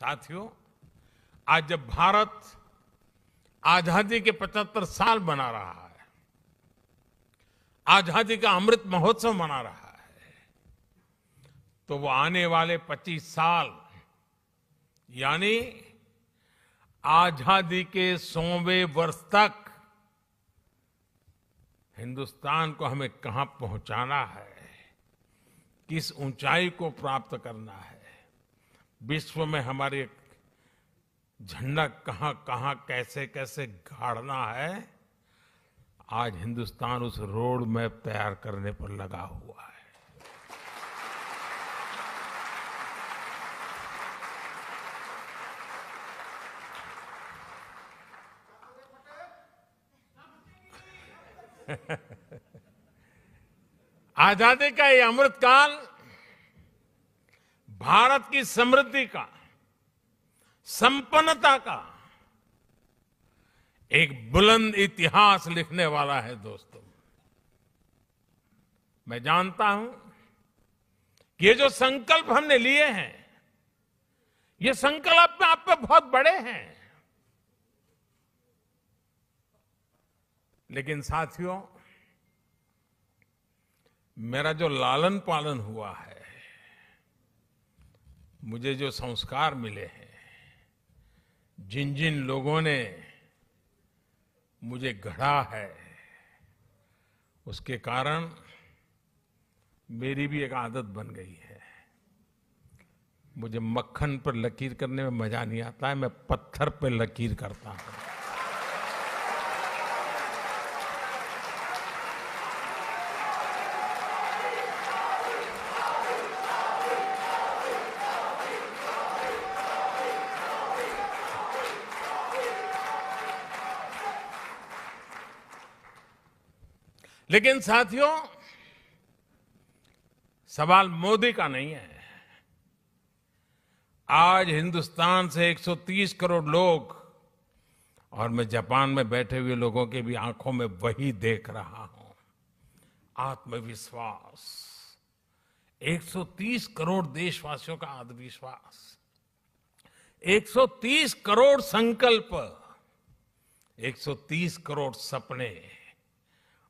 साथियों आज जब भारत आजादी के 75 साल मना रहा है आजादी का अमृत महोत्सव मना रहा है तो वो आने वाले 25 साल यानी आजादी के सौवे वर्ष तक हिंदुस्तान को हमें कहां पहुंचाना है किस ऊंचाई को प्राप्त करना है विश्व में हमारे झंडा कहां कहां कैसे कैसे गाड़ना है आज हिंदुस्तान उस रोड मैप तैयार करने पर लगा हुआ है आजादी का ये अमृतकाल भारत की समृद्धि का संपन्नता का एक बुलंद इतिहास लिखने वाला है दोस्तों मैं जानता हूं कि ये जो संकल्प हमने लिए हैं ये संकल्प में आप पे बहुत बड़े हैं लेकिन साथियों मेरा जो लालन पालन हुआ है मुझे जो संस्कार मिले हैं जिन जिन लोगों ने मुझे घड़ा है उसके कारण मेरी भी एक आदत बन गई है मुझे मक्खन पर लकीर करने में मजा नहीं आता है मैं पत्थर पर लकीर करता हूं लेकिन साथियों सवाल मोदी का नहीं है आज हिंदुस्तान से 130 करोड़ लोग और मैं जापान में बैठे हुए लोगों की भी आंखों में वही देख रहा हूं आत्मविश्वास 130 करोड़ देशवासियों का आत्मविश्वास 130 करोड़ संकल्प 130 करोड़ सपने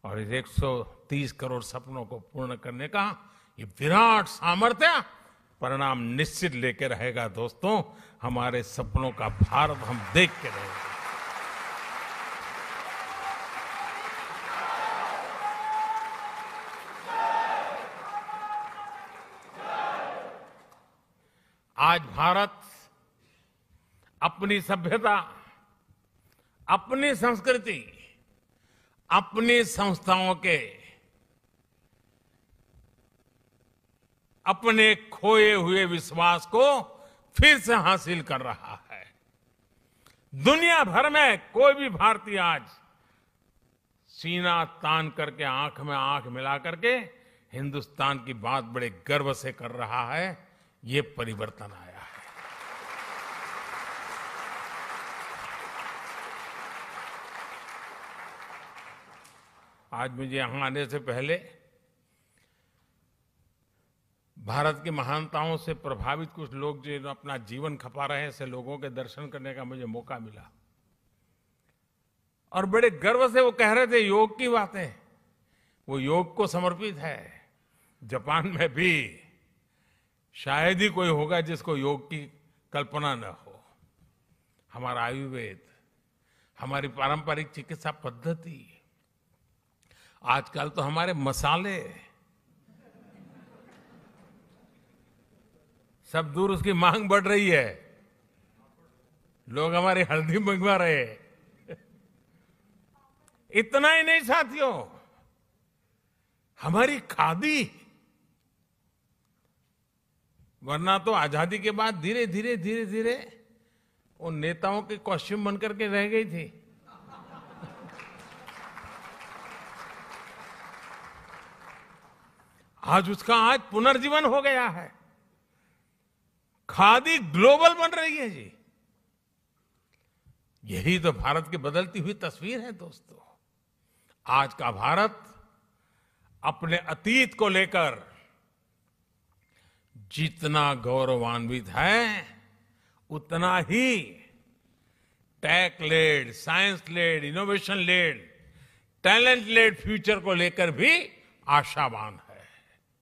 और इस 130 करोड़ सपनों को पूर्ण करने का ये विराट सामर्थ्य परिणाम निश्चित लेके रहेगा दोस्तों हमारे सपनों का भारत हम देख के रहेंगे आज भारत अपनी सभ्यता अपनी संस्कृति अपनी संस्थाओं के अपने खोए हुए विश्वास को फिर से हासिल कर रहा है दुनिया भर में कोई भी भारतीय आज सीना तान करके आंख में आंख मिला करके हिंदुस्तान की बात बड़े गर्व से कर रहा है ये परिवर्तन आया आज मुझे यहां आने से पहले भारत की महानताओं से प्रभावित कुछ लोग जो अपना जीवन खपा रहे हैं ऐसे लोगों के दर्शन करने का मुझे मौका मिला और बड़े गर्व से वो कह रहे थे योग की बातें वो योग को समर्पित है जापान में भी शायद ही कोई होगा जिसको योग की कल्पना न हो हमारा आयुर्वेद हमारी पारंपरिक चिकित्सा पद्धति आजकल तो हमारे मसाले सब दूर उसकी मांग बढ़ रही है लोग हमारी हल्दी मंगवा रहे हैं इतना ही नहीं साथियों हमारी खादी वरना तो आजादी के बाद धीरे धीरे धीरे धीरे उन नेताओं के कॉस्ट्यूम बनकर के रह गई थी आज उसका आज पुनर्जीवन हो गया है खादी ग्लोबल बन रही है जी यही तो भारत की बदलती हुई तस्वीर है दोस्तों आज का भारत अपने अतीत को लेकर जितना गौरवान्वित है उतना ही tech led science led innovation led talent led future को लेकर भी आशावान है